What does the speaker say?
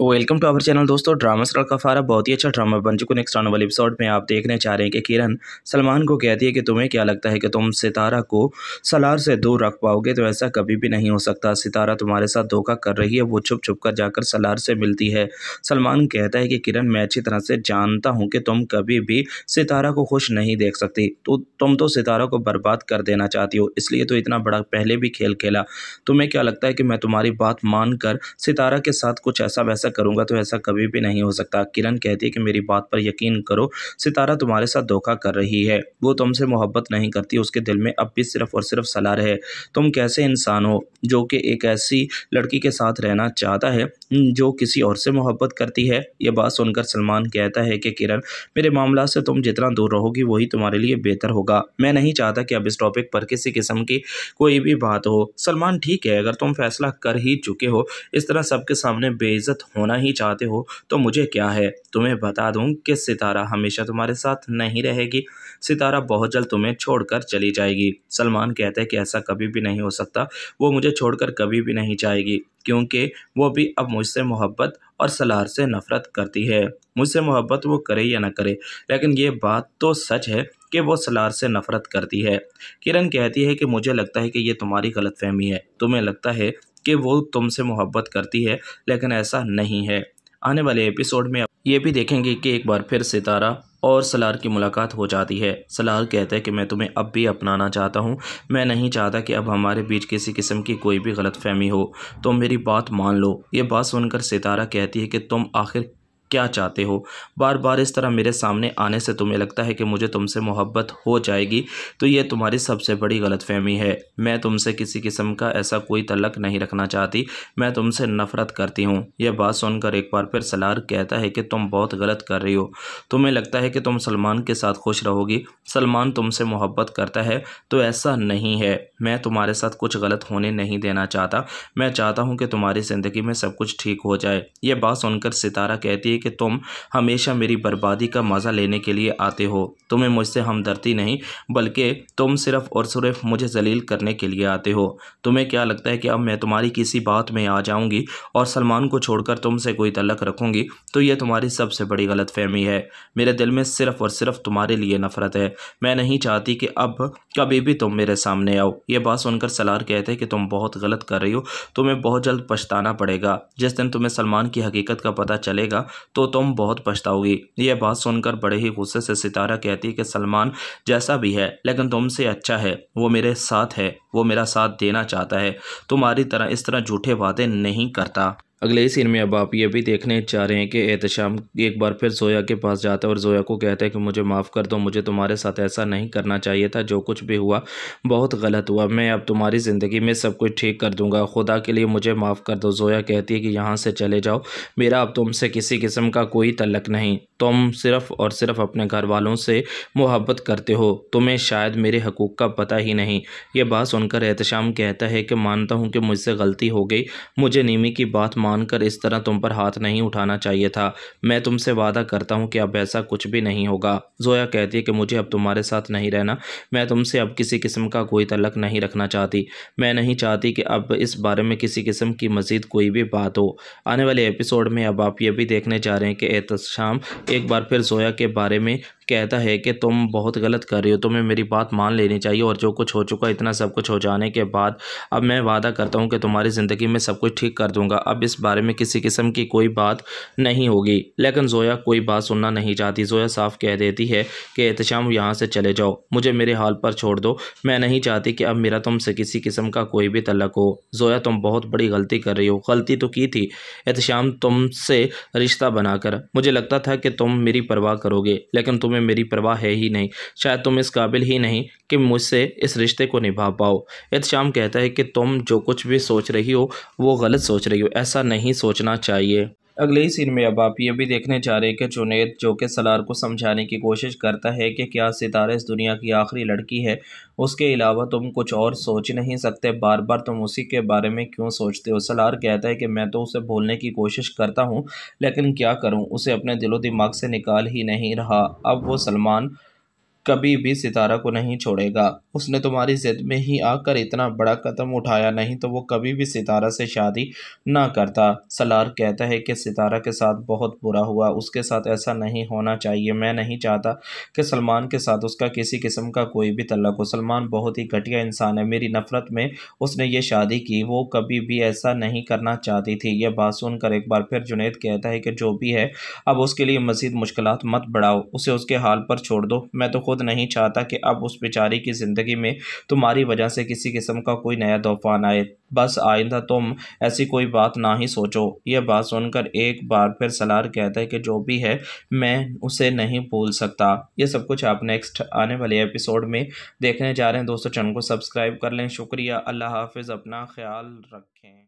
welcome to our channel दोस्तों drama सर फारा बहुत ही अच्छा ड्रामा बन चुका नेक्स्ट आने वाले एपिसोड में आप देखने चाह रहे हैं कि किरण सलमान को कहती है कि तुम्हें क्या लगता है कि तुम सितारा को सलार से दूर रख पाओगे तो ऐसा कभी भी नहीं हो सकता सितारा तुम्हारे साथ धोखा कर रही है वो छुप छुप कर जाकर सलार से मिलती है सलमान कहता है कि किरण मैं अच्छी तरह से जानता हूँ कि तुम कभी भी सितारा को खुश नहीं देख सकती तो तुम तो सितारा को बर्बाद कर देना चाहती हो इसलिए तो इतना बड़ा पहले भी खेल खेला तुम्हें क्या लगता है कि मैं तुम्हारी बात मान सितारा के साथ कुछ ऐसा वैसा ऐसा करूँगा तो ऐसा कभी भी नहीं हो सकता किरण कहती है कि मेरी बात पर यकीन करो सितारा तुम्हारे साथ धोखा कर रही है वो तुमसे मोहब्बत नहीं करती उसके दिल में अब भी सिर्फ और सिर्फ सलाह है तुम कैसे इंसान हो जो कि एक ऐसी लड़की के साथ रहना चाहता है हम्म, जो किसी और से मोहब्बत करती है यह बात सुनकर सलमान कहता है कि किरण मेरे मामला से तुम जितना दूर रहोगी वही तुम्हारे लिए बेहतर होगा मैं नहीं चाहता कि अब इस टॉपिक पर किसी किस्म की कोई भी बात हो सलमान ठीक है अगर तुम फैसला कर ही चुके हो इस तरह सबके सामने बेइज्जत होना ही चाहते हो तो मुझे क्या है तुम्हें बता दूँ कि सितारा हमेशा तुम्हारे साथ नहीं रहेगी सितारा बहुत जल्द तुम्हें छोड़कर चली जाएगी सलमान कहते हैं कि ऐसा कभी भी नहीं हो सकता वो मुझे छोड़कर कभी भी नहीं जाएगी क्योंकि वो भी अब मुझसे मोहब्बत और सलार से नफ़रत करती है मुझसे मोहब्बत वो करे या ना करे लेकिन ये बात तो सच है कि वो सलार से नफ़रत करती है किरण कहती है कि मुझे लगता है कि ये तुम्हारी गलतफहमी है तुम्हें लगता है कि वो तुमसे मोहब्बत करती है लेकिन ऐसा नहीं है आने वाले एपिसोड में ये भी देखेंगे कि एक बार फिर सितारा और सलार की मुलाकात हो जाती है सलार कहते हैं कि मैं तुम्हें अब भी अपनाना चाहता हूँ मैं नहीं चाहता कि अब हमारे बीच किसी किस्म की कोई भी गलत फहमी हो तुम तो मेरी बात मान लो ये बात सुनकर सितारा कहती है कि तुम आखिर क्या चाहते हो बार बार इस तरह मेरे सामने आने से तुम्हें लगता है कि मुझे तुमसे मोहब्बत हो जाएगी तो ये तुम्हारी सबसे बड़ी गलतफहमी है मैं तुमसे किसी किस्म का ऐसा कोई तलक नहीं रखना चाहती मैं तुमसे नफ़रत करती हूँ यह बात सुनकर एक बार फिर सलार कहता है कि तुम बहुत गलत कर रही हो तुम्हें लगता है कि तुम सलमान के साथ खुश रहोगी सलमान तुमसे मोहब्बत करता है तो ऐसा नहीं है मैं तुम्हारे साथ कुछ गलत होने नहीं देना चाहता मैं चाहता हूँ कि तुम्हारी ज़िंदगी में सब कुछ ठीक हो जाए यह बात सुनकर सितारा कहती है लिए कि तुम हमेशा मेरी बर्बादी का मज़ा लेने के लिए आते हो तुम्हें मुझसे हमदर्दी नहीं बल्कि तुम सिर्फ़ और सिर्फ मुझे जलील करने के लिए आते हो तुम्हें क्या लगता है कि अब मैं तुम्हारी किसी बात में आ जाऊँगी और सलमान को छोड़कर तुमसे कोई तलक रखूँगी तो यह तुम्हारी सबसे बड़ी गलत फहमी है मेरे दिल में सिर्फ़ और सिर्फ तुम्हारे लिए नफ़रत है मैं नहीं चाहती कि अब कभी भी तुम मेरे सामने आओ ये बात सुनकर सलार कहते हैं कि तुम बहुत गलत कर रही हो तुम्हें बहुत जल्द पछताना पड़ेगा जिस दिन तुम्हें सलमान की हकीकत का पता चलेगा तो तुम बहुत पछताओगी यह बात सुनकर बड़े ही गुस्से से सितारा कहती कि सलमान जैसा भी है लेकिन तुमसे अच्छा है वो मेरे साथ है वो मेरा साथ देना चाहता है तुम्हारी तरह इस तरह झूठे बातें नहीं करता अगले सीन में अब आप ये भी देखने जा रहे हैं कि एहतशाम एक बार फिर जोया के पास जाता है और जोया को कहता है कि मुझे माफ़ कर दो मुझे तुम्हारे साथ ऐसा नहीं करना चाहिए था जो कुछ भी हुआ बहुत गलत हुआ मैं अब तुम्हारी ज़िंदगी में सब कुछ ठीक कर दूंगा खुदा के लिए मुझे माफ़ कर दो जोया कहती है कि यहाँ से चले जाओ मेरा अब तुमसे किसी किस्म का कोई तलक नहीं तुम सिर्फ़ और सिर्फ अपने घर वालों से मोहब्बत करते हो तुम्हें शायद मेरे हकूक़ का पता ही नहीं ये बात सुनकर एहतशाम कहता है कि मानता हूँ कि मुझसे गलती हो गई मुझे नीमी की बात मान मानकर इस तरह तुम पर हाथ नहीं उठाना चाहिए था मैं तुमसे वादा करता हूँ कि अब ऐसा कुछ भी नहीं होगा जोया कहती है कि मुझे अब तुम्हारे साथ नहीं रहना मैं तुमसे अब किसी किस्म का कोई तलक नहीं रखना चाहती मैं नहीं चाहती कि अब इस बारे में किसी किस्म की मज़ीद कोई भी बात हो आने वाले एपिसोड में अब आप ये भी देखने जा रहे हैं कि एहतम एक बार फिर जोया के बारे में कहता है कि तुम बहुत गलत कर रहे हो तुम्हें मेरी बात मान लेनी चाहिए और जो कुछ हो चुका इतना सब कुछ हो जाने के बाद अब मैं वादा करता हूँ कि तुम्हारी ज़िंदगी में सब कुछ ठीक कर दूँगा अब इस बारे में किसी किस्म की कोई बात नहीं होगी लेकिन जोया कोई बात सुनना नहीं चाहती जोया साफ कह देती है कि एहतशाम यहाँ से चले जाओ मुझे मेरे हाल पर छोड़ दो मैं नहीं चाहती कि अब मेरा तुमसे किसी किस्म का कोई भी तलक हो जोया तुम बहुत बड़ी गलती कर रही हो गलती तो की थी एहतशाम तुम रिश्ता बनाकर मुझे लगता था कि तुम मेरी परवाह करोगे लेकिन तुम्हें में मेरी परवाह है ही नहीं शायद तुम इस काबिल ही नहीं कि मुझसे इस रिश्ते को निभा पाओ शाम कहता है कि तुम जो कुछ भी सोच रही हो वो गलत सोच रही हो ऐसा नहीं सोचना चाहिए अगले ही सीन में अब आप ये भी देखने जा रहे हैं कि जुनेद जो कि सलार को समझाने की कोशिश करता है कि क्या सितारे इस दुनिया की आखिरी लड़की है उसके अलावा तुम कुछ और सोच नहीं सकते बार बार तुम उसी के बारे में क्यों सोचते हो सलार कहता है कि मैं तो उसे भूलने की कोशिश करता हूँ लेकिन क्या करूँ उसे अपने दिलो दिमाग से निकाल ही नहीं रहा अब वो सलमान कभी भी सितारा को नहीं छोड़ेगा उसने तुम्हारी ज़िद में ही आकर इतना बड़ा कदम उठाया नहीं तो वो कभी भी सितारा से शादी ना करता सलार कहता है कि सितारा के साथ बहुत बुरा हुआ उसके साथ ऐसा नहीं होना चाहिए मैं नहीं चाहता कि सलमान के साथ उसका किसी किस्म का कोई भी तलक हो सलमान बहुत ही घटिया इंसान है मेरी नफ़रत में उसने ये शादी की वो कभी भी ऐसा नहीं करना चाहती थी यह बात सुनकर एक बार फिर जुनेद कहता है कि जो भी है अब उसके लिए मज़ीद मुश्किल मत बढ़ाओ उसे उसके हाल पर छोड़ दो मैं तो खुद खुद नहीं चाहता कि अब उस बेचारी की ज़िंदगी में तुम्हारी वजह से किसी किस्म का कोई नया तूफान आए बस आइंदा तुम ऐसी कोई बात ना ही सोचो यह बात सुनकर एक बार फिर सलार कहता है कि जो भी है मैं उसे नहीं भूल सकता ये सब कुछ आप नेक्स्ट आने वाले एपिसोड में देखने जा रहे हैं दोस्तों चैनल को सब्सक्राइब कर लें शुक्रिया अल्लाह हाफिज़ अपना ख्याल रखें